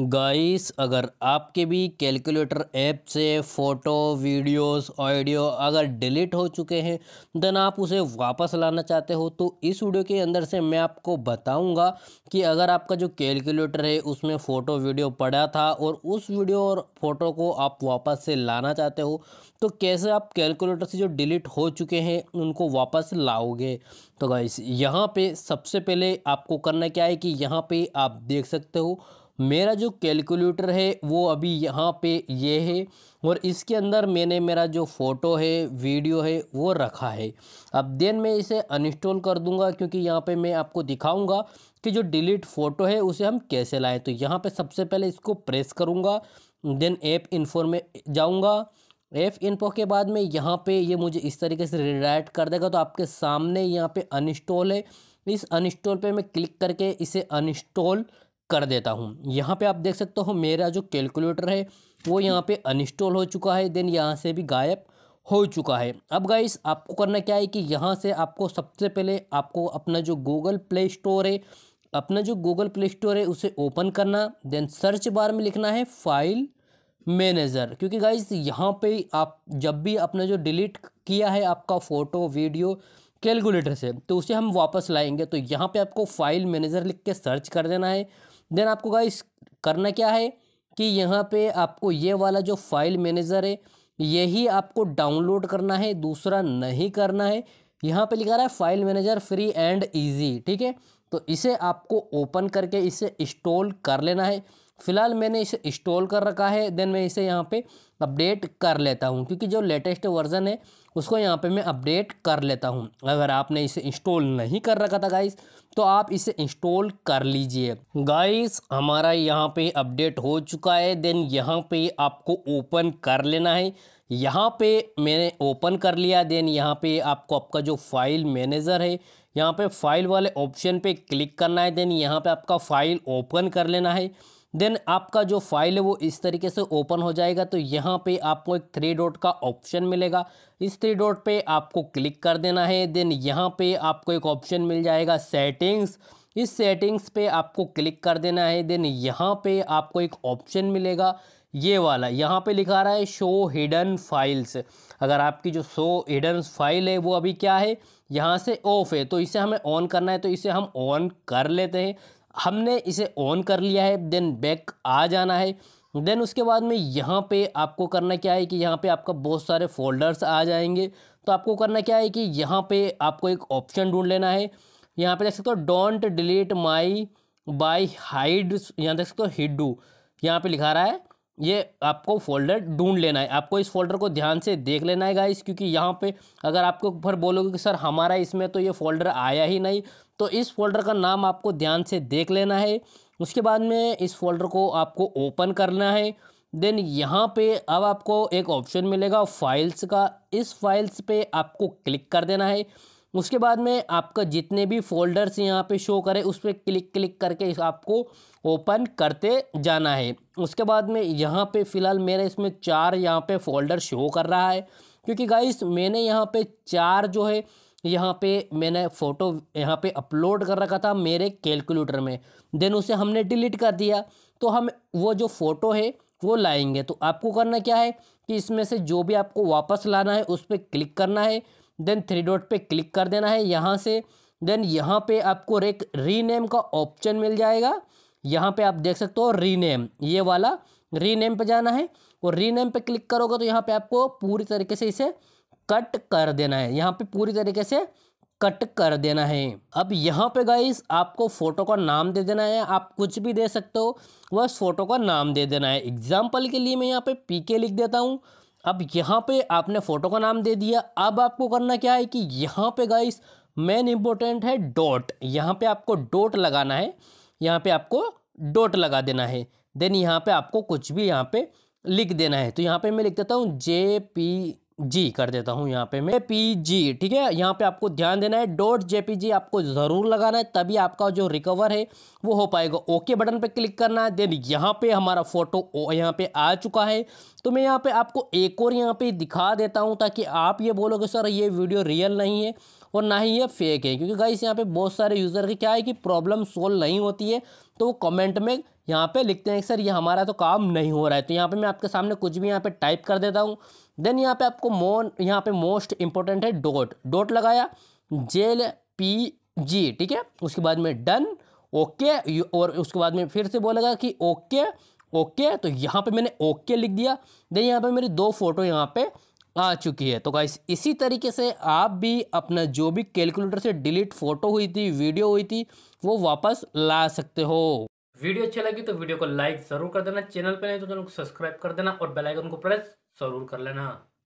guys अगर आपके भी कैलकुलेटर ऐप से फ़ोटो वीडियोस ऑडियो अगर डिलीट हो चुके हैं देन आप उसे वापस लाना चाहते हो तो इस वीडियो के अंदर से मैं आपको बताऊंगा कि अगर आपका जो कैलकुलेटर है उसमें फ़ोटो वीडियो पड़ा था और उस वीडियो और फ़ोटो को आप वापस से लाना चाहते हो तो कैसे आप कैलकुलेटर से जो डिलीट हो चुके हैं उनको वापस लाओगे तो गाइस यहाँ पर सबसे पहले आपको करना क्या है कि यहाँ पर आप देख सकते हो मेरा जो कैलकुलेटर है वो अभी यहाँ पे ये है और इसके अंदर मैंने मेरा जो फ़ोटो है वीडियो है वो रखा है अब देन मैं इसे अनइंस्टॉल कर दूंगा क्योंकि यहाँ पे मैं आपको दिखाऊंगा कि जो डिलीट फ़ोटो है उसे हम कैसे लाएं तो यहाँ पे सबसे पहले इसको प्रेस करूँगा देन ऐप इन्फो में जाऊँगा एफ इनपो के बाद में यहाँ पे ये मुझे इस तरीके से रिडायरेक्ट कर देगा तो आपके सामने यहाँ पे अनइंस्टॉल है इस अनइंस्टॉल पे मैं क्लिक करके इसे अनइंस्टॉल कर देता हूँ यहाँ पे आप देख सकते हो मेरा जो कैलकुलेटर है वो यहाँ पे अनइंस्टॉल हो चुका है देन यहाँ से भी गायब हो चुका है अब गाइस आपको करना क्या है कि यहाँ से आपको सबसे पहले आपको अपना जो गूगल प्ले स्टोर है अपना जो गूगल प्ले स्टोर है उसे ओपन करना देन सर्च बार में लिखना है फाइल मैनेजर क्योंकि गाइज यहाँ पे आप जब भी अपना जो डिलीट किया है आपका फ़ोटो वीडियो कैलकुलेटर से तो उसे हम वापस लाएंगे तो यहाँ पे आपको फाइल मैनेजर लिख के सर्च कर देना है देन आपको गाइस करना क्या है कि यहाँ पे आपको ये वाला जो फाइल मैनेजर है यही आपको डाउनलोड करना है दूसरा नहीं करना है यहाँ पे लिखा रहा है file manager free and easy ठीक है तो इसे आपको ओपन करके इसे इंस्टॉल कर लेना है फ़िलहाल मैंने इसे इंस्टॉल कर रखा है देन मैं इसे यहाँ पे अपडेट कर लेता हूँ क्योंकि जो लेटेस्ट वर्ज़न है उसको यहाँ पे मैं अपडेट कर लेता हूँ अगर आपने इसे इंस्टॉल नहीं कर रखा था गाइस तो आप इसे इंस्टॉल कर लीजिए गाइस हमारा यहाँ पे अपडेट हो चुका है देन यहाँ पे आपको ओपन कर लेना है यहाँ पे मैंने ओपन कर लिया देन यहाँ पे आपको आपका जो फाइल मैनेजर है यहाँ पे फाइल वाले ऑप्शन पे क्लिक करना है देन यहाँ पे आपका फाइल ओपन कर लेना है देन आपका जो फाइल है वो इस तरीके से ओपन हो जाएगा तो यहाँ पे आपको एक थ्री डॉट का ऑप्शन मिलेगा इस थ्री डॉट पे आपको क्लिक कर देना है देन यहाँ पे आपको एक ऑप्शन मिल जाएगा सेटिंग्स इस सेटिंग्स पे आपको क्लिक कर देना है देन यहाँ पे आपको एक ऑप्शन मिलेगा ये वाला यहाँ पे लिखा रहा है शो हिडन फाइल्स अगर आपकी जो शो हिडन फाइल है वो अभी क्या है यहाँ से ऑफ है तो इसे हमें ऑन करना है तो इसे हम ऑन कर लेते हैं हमने इसे ऑन कर लिया है देन बैक आ जाना है देन उसके बाद में यहाँ पे आपको करना क्या है कि यहाँ पे आपका बहुत सारे फोल्डर्स आ जाएंगे तो आपको करना क्या है कि यहाँ पे आपको एक ऑप्शन ढूंढ लेना है यहाँ पे देख सकते हो don't delete my by hide यहाँ देख सकते हो हिडू यहाँ पे लिखा रहा है ये आपको फोल्डर ढूंढ लेना है आपको इस फोल्डर को ध्यान से देख लेना है गाइस क्योंकि यहाँ पे अगर आपको फिर बोलोगे कि सर हमारा इसमें तो ये फोल्डर आया ही नहीं तो इस फोल्डर का नाम आपको ध्यान से देख लेना है उसके बाद में इस फोल्डर को आपको ओपन करना है देन यहाँ पे अब आपको एक ऑप्शन मिलेगा फाइल्स का इस फाइल्स पे आपको क्लिक कर देना है उसके बाद में आपका जितने भी फोल्डर्स यहाँ पे शो करे उस पर क्लिक क्लिक करके आपको ओपन करते जाना है उसके बाद में यहाँ पे फ़िलहाल मेरे इसमें चार यहाँ पे फोल्डर शो कर रहा है क्योंकि गाइस मैंने यहाँ पे चार जो है यहाँ पे मैंने फ़ोटो यहाँ पे अपलोड कर रखा था मेरे कैलकुलेटर में देन उसे हमने डिलीट कर दिया तो हम वो जो फ़ोटो है वो लाएंगे तो आपको करना क्या है कि इसमें से जो भी आपको वापस लाना है उस पर क्लिक करना है देन थ्री डॉट पे क्लिक कर देना है यहाँ से देन यहाँ पे आपको एक रीनेम का ऑप्शन मिल जाएगा यहाँ पे आप देख सकते हो रीनेम ये वाला रीनेम पे जाना है और रीनेम पे क्लिक करोगे तो यहाँ पे आपको पूरी तरीके से इसे कट कर देना है यहाँ पे पूरी तरीके से कट कर देना है अब यहाँ पे गाइस आपको फ़ोटो का नाम दे देना है आप कुछ भी दे सकते हो बस फ़ोटो का नाम दे देना है एग्जाम्पल के लिए मैं यहाँ पे पी के लिख देता हूँ अब यहाँ पे आपने फ़ोटो का नाम दे दिया अब आपको करना क्या है कि यहाँ पे गाइस मेन इम्पोर्टेंट है डॉट यहाँ पे आपको डॉट लगाना है यहाँ पे आपको डॉट लगा देना है देन यहाँ पे आपको कुछ भी यहाँ पे लिख देना है तो यहाँ पे मैं लिख देता हूँ जे पी जी कर देता हूँ यहाँ पे मैं पी जी ठीक है यहाँ पे आपको ध्यान देना है डॉट जी आपको ज़रूर लगाना है तभी आपका जो रिकवर है वो हो पाएगा ओके बटन पे क्लिक करना है देन यहाँ पे हमारा फ़ोटो यहाँ पे आ चुका है तो मैं यहाँ पे आपको एक और यहाँ पे दिखा देता हूँ ताकि आप ये बोलोगे सर ये वीडियो रियल नहीं है और ना ही ये फेक है क्योंकि गाइस यहाँ पे बहुत सारे यूज़र के क्या है कि प्रॉब्लम सोल्व नहीं होती है तो वो कमेंट में यहाँ पे लिखते हैं कि सर ये हमारा तो काम नहीं हो रहा है तो यहाँ पे मैं आपके सामने कुछ भी यहाँ पे टाइप कर देता हूँ देन यहाँ पे आपको मोन यहाँ पे मोस्ट इंपॉर्टेंट है डोट डोट लगाया जेल पी जी ठीक है उसके बाद में डन ओके और उसके बाद में फिर से बोलेगा कि ओके ओके तो यहाँ पर मैंने ओके लिख दिया देन यहाँ पर मेरी दो फोटो यहाँ पर आ चुकी है तो गाइस इसी तरीके से आप भी अपना जो भी कैलकुलेटर से डिलीट फोटो हुई थी वीडियो हुई थी वो वापस ला सकते हो वीडियो अच्छी लगी तो वीडियो को लाइक जरूर कर देना चैनल पर नहीं तो चैनल को सब्सक्राइब कर देना और बेलाइकन को प्रेस जरूर कर लेना